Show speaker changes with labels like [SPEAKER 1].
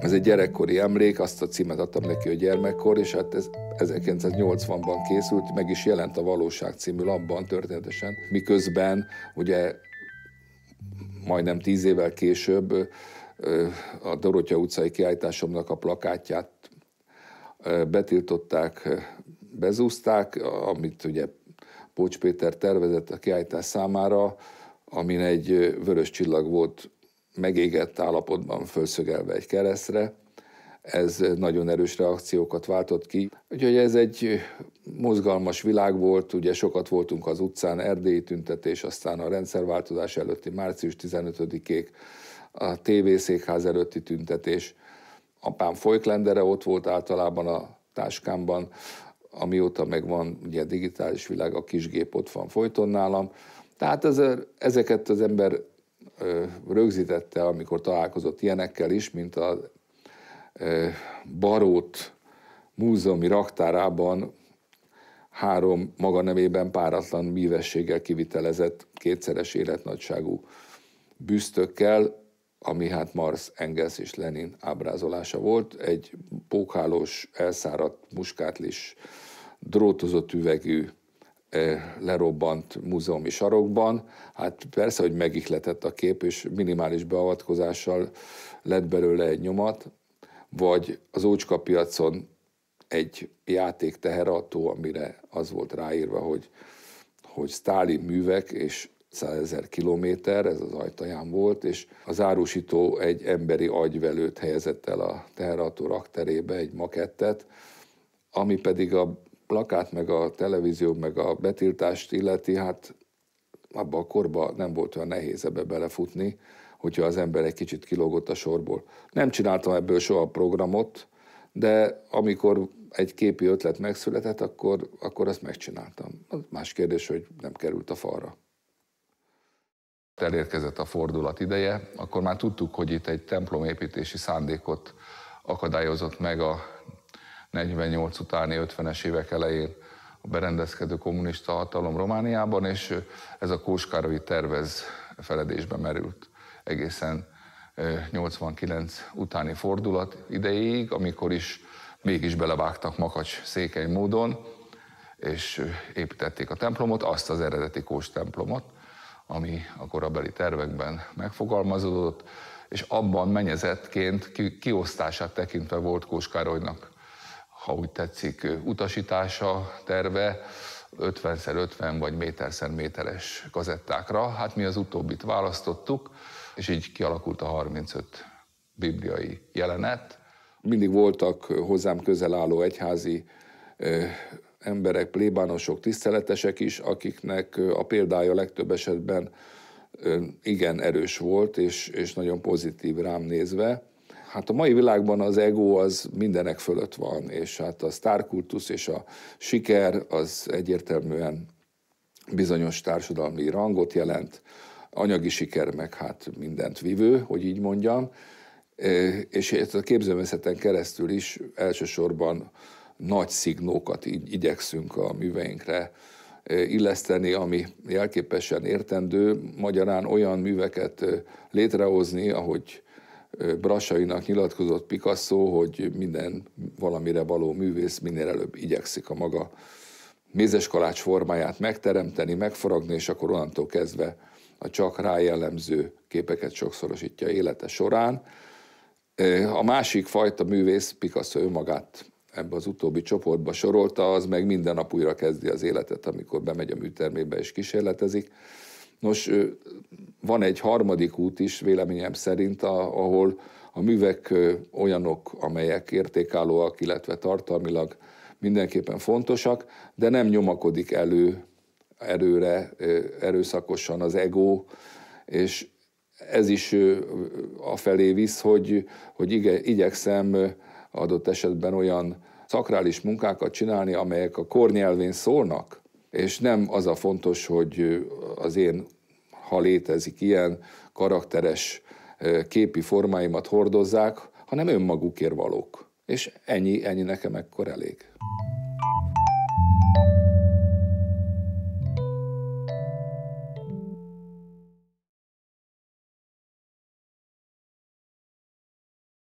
[SPEAKER 1] ez egy gyerekkori emlék, azt a címet adtam neki, hogy gyermekkor, és hát ez 1980-ban készült, meg is jelent a Valóság című labban történetesen, miközben ugye majdnem tíz évvel később a Dorottya utcai kiállításomnak a plakátját betiltották, bezúzták, amit ugye Pócs Péter tervezett a kiállítás számára, amin egy vörös csillag volt megégett állapotban felszögelve egy keresztre. Ez nagyon erős reakciókat váltott ki. Úgyhogy ez egy mozgalmas világ volt, ugye sokat voltunk az utcán, erdélyi tüntetés, aztán a rendszerváltozás előtti március 15-ék, a székház előtti tüntetés. Apám folyklendere ott volt általában a táskámban, amióta megvan ugye digitális világ, a kisgép ott van folyton nálam. Tehát ez, ezeket az ember rögzítette, amikor találkozott ilyenekkel is, mint a Barót múzeumi raktárában három maga nemében páratlan művességgel kivitelezett kétszeres életnagyságú büsztökkel, ami hát Marx, Engels és Lenin ábrázolása volt, egy pókhálós, elszáradt, muskátlis, drótozott üvegű lerobbant múzeumi sarokban. Hát persze, hogy megihletett a kép, és minimális beavatkozással lett belőle egy nyomat, vagy az ócska piacon egy játék teherautó, amire az volt ráírva, hogy, hogy sztáli művek, és 100 ezer kilométer, ez az ajtaján volt, és az árusító egy emberi agyvelőt helyezett el a teherautó rakterébe, egy makettet, ami pedig a plakát, meg a televízió, meg a betiltást illeti, hát abban a korban nem volt olyan nehéz ebbe belefutni, hogyha az ember egy kicsit kilógott a sorból. Nem csináltam ebből soha programot, de amikor egy képi ötlet megszületett, akkor, akkor azt megcsináltam. Más kérdés, hogy nem került a falra. Elérkezett a fordulat ideje, akkor már tudtuk, hogy itt egy templomépítési szándékot akadályozott meg a 48 utáni 50-es évek elején a berendezkedő kommunista hatalom Romániában, és ez a Kóskároly tervez feledésbe merült egészen 89 utáni fordulat idejéig, amikor is mégis belevágtak makacs székely módon, és építették a templomot, azt az eredeti kós templomot, ami a korabeli tervekben megfogalmazódott, és abban menyezetként kiosztását tekintve volt Kóskárolynak ha úgy tetszik, utasítása terve 50x50 vagy méter-méteres kazettákra. Hát mi az utóbbit választottuk, és így kialakult a 35 bibliai jelenet. Mindig voltak hozzám közel álló egyházi emberek, plébánosok, tiszteletesek is, akiknek a példája legtöbb esetben igen erős volt, és, és nagyon pozitív rám nézve hát a mai világban az ego az mindenek fölött van, és hát a sztárkultusz és a siker az egyértelműen bizonyos társadalmi rangot jelent, anyagi siker meg hát mindent vívő, hogy így mondjam, és hát a képzőművészeten keresztül is elsősorban nagy szignókat igyekszünk a műveinkre illeszteni, ami jelképesen értendő, magyarán olyan műveket létrehozni, ahogy brasainak nyilatkozott Picasso, hogy minden valamire való művész minél előbb igyekszik a maga mézeskalács formáját megteremteni, megforagni, és akkor onnantól kezdve a csak rá jellemző képeket sokszorosítja élete során. A másik fajta művész, Picasso önmagát ebbe az utóbbi csoportba sorolta, az meg minden nap újra kezdi az életet, amikor bemegy a műtermébe és kísérletezik. Nos, van egy harmadik út is véleményem szerint, ahol a művek olyanok, amelyek értékállóak, illetve tartalmilag mindenképpen fontosak, de nem nyomakodik elő erőre, erőszakosan az ego, és ez is a felé visz, hogy, hogy ige, igyekszem adott esetben olyan szakrális munkákat csinálni, amelyek a kornyelvén szólnak, és nem az a fontos, hogy az én, ha létezik ilyen, karakteres képi formáimat hordozzák, hanem önmagukért valók. És ennyi, ennyi nekem ekkor elég.